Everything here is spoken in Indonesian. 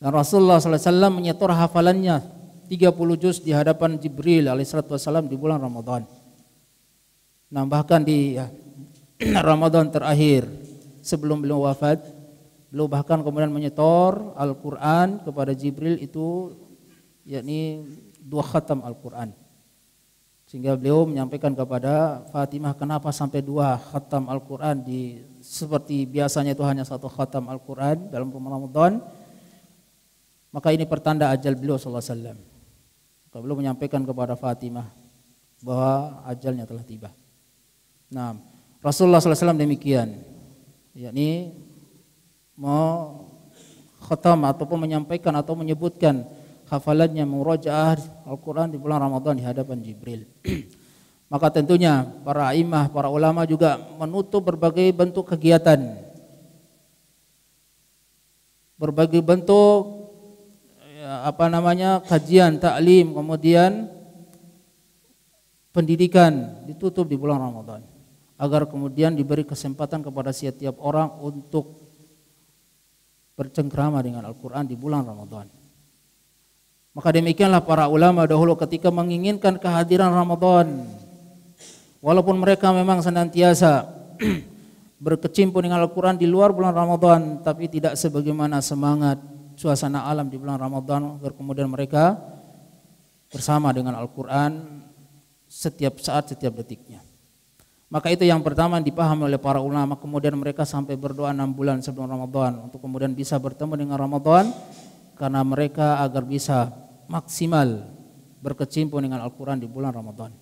Dan Rasulullah SAW menyetor hafalannya 30 juz di hadapan Jibril alaihissalam di bulan Ramadan. bahkan di ya, Ramadhan Ramadan terakhir sebelum beliau wafat, beliau bahkan kemudian menyetor Al-Quran kepada Jibril itu yakni dua khatam Al-Quran. Sehingga beliau menyampaikan kepada Fatimah kenapa sampai dua khatam Al-Quran di seperti biasanya itu hanya satu khatam Al-Quran dalam Ramadan. Maka ini pertanda ajal beliau sallallahu alaihi wasallam. Beliau menyampaikan kepada Fatimah bahwa ajalnya telah tiba. Nah, Rasulullah sallallahu alaihi wasallam demikian. yakni mau khatam ataupun menyampaikan atau menyebutkan hafalannya murojaah Al-Quran di bulan Ramadan di hadapan Jibril. Maka tentunya para imah, para ulama juga menutup berbagai bentuk kegiatan. Berbagai bentuk ya, apa namanya kajian, taklim, kemudian pendidikan ditutup di bulan Ramadan agar kemudian diberi kesempatan kepada setiap orang untuk bercengkrama dengan Al-Quran di bulan Ramadan. Maka demikianlah para ulama dahulu ketika menginginkan kehadiran Ramadan. Walaupun mereka memang senantiasa berkecimpung dengan Al-Quran di luar bulan Ramadan, tapi tidak sebagaimana semangat suasana alam di bulan Ramadan, agar kemudian mereka bersama dengan Al-Quran setiap saat, setiap detiknya. Maka itu yang pertama dipahami oleh para ulama. Kemudian mereka sampai berdoa enam bulan sebelum Ramadan untuk kemudian bisa bertemu dengan Ramadan karena mereka agar bisa maksimal berkecimpung dengan Al-Quran di bulan Ramadan.